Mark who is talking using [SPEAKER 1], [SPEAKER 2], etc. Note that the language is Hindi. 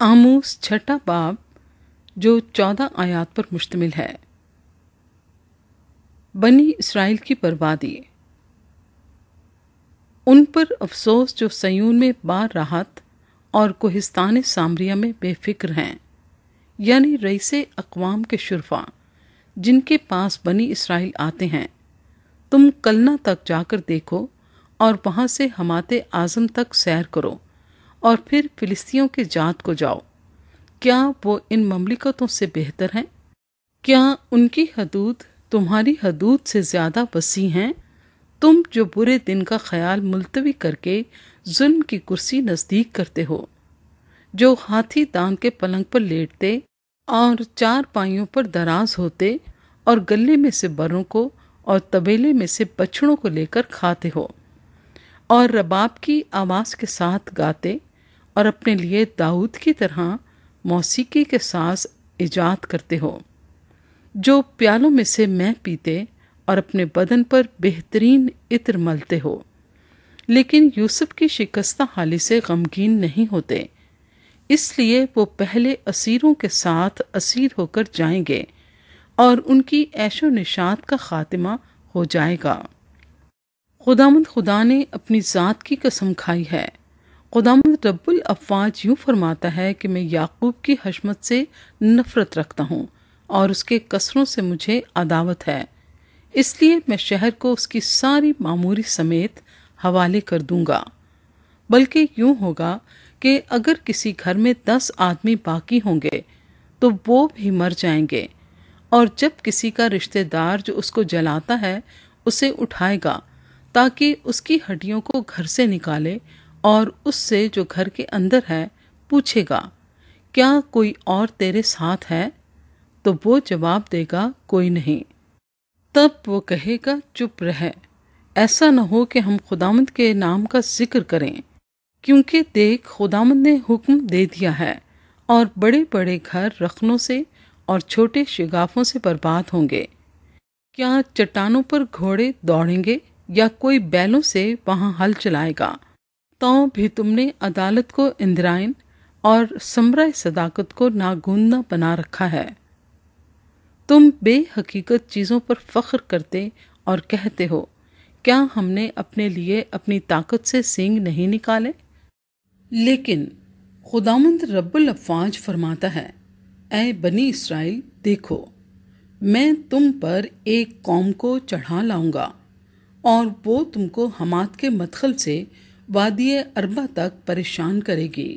[SPEAKER 1] आमूस छठा बाब जो चौदह आयात पर मुश्तमिल है बनी इसराइल की बर्बादी उन पर अफसोस जो सयून में बार राहत और कोहिस्तान सामरिया में बेफिक्र हैं यानी रईस अकवाम के शुरफा जिनके पास बनी इसराइल आते हैं तुम कलना तक जाकर देखो और वहाँ से हमाते आज़म तक सैर करो और फिर फिलिस्तियों के जात को जाओ क्या वो इन ममलिकतों से बेहतर हैं क्या उनकी हदूद तुम्हारी हदूद से ज़्यादा वसी हैं तुम जो बुरे दिन का ख्याल मुलतवी करके जुल्म की कुर्सी नज़दीक करते हो जो हाथी दान के पलंग पर लेटते और चार पाइयों पर दराज होते और गले में से बरों को और तबेले में से बछड़ों को लेकर खाते हो और रबाब की आवाज़ के साथ गाते और अपने लिए दाऊद की तरह मौसीकी के साज ईजाद करते हो जो प्यालों में से मैं पीते और अपने बदन पर बेहतरीन इत्र मलते हो लेकिन यूसुफ की शिकस्ता हाली से गमगीन नहीं होते इसलिए वो पहले असीरों के साथ असीर होकर जाएंगे और उनकी ऐशो निशात का खात्मा हो जाएगा खुदामंद खुदा ने अपनी ज़ात की कसम खाई है खुदाम रब्बुल अफवाज यूँ फरमाता है कि मैं याकूब की हशमत से नफ़रत रखता हूँ और उसके कसरों से मुझे अदावत है इसलिए मैं शहर को उसकी सारी मामूरी समेत हवाले कर दूंगा बल्कि यूं होगा कि अगर किसी घर में दस आदमी बाकी होंगे तो वो भी मर जाएंगे और जब किसी का रिश्तेदार जो उसको जलाता है उसे उठाएगा ताकि उसकी हड्डियों को घर से निकाले और उससे जो घर के अंदर है पूछेगा क्या कोई और तेरे साथ है तो वो जवाब देगा कोई नहीं तब वो कहेगा चुप रह ऐसा न हो कि हम खुदामंद के नाम का जिक्र करें क्योंकि देख खुदामंद ने हुक्म दे दिया है और बड़े बड़े घर रखनों से और छोटे शिगाफों से बर्बाद होंगे क्या चट्टानों पर घोड़े दौड़ेंगे या कोई बैलों से वहाँ हल चलाएगा तो भी तुमने अदालत को इंद्रायन और समराय सदाकत को नागूंदा बना रखा है तुम बेहकीकत चीज़ों पर फ़ख्र करते और कहते हो क्या हमने अपने लिए अपनी ताकत से सींग नहीं निकाले लेकिन खुदामंद रब्बुल अफवाज फरमाता है ए बनी इसराइल देखो मैं तुम पर एक कौम को चढ़ा लाऊंगा और वो तुमको हमात के मदखल से वादी अरबा तक परेशान करेगी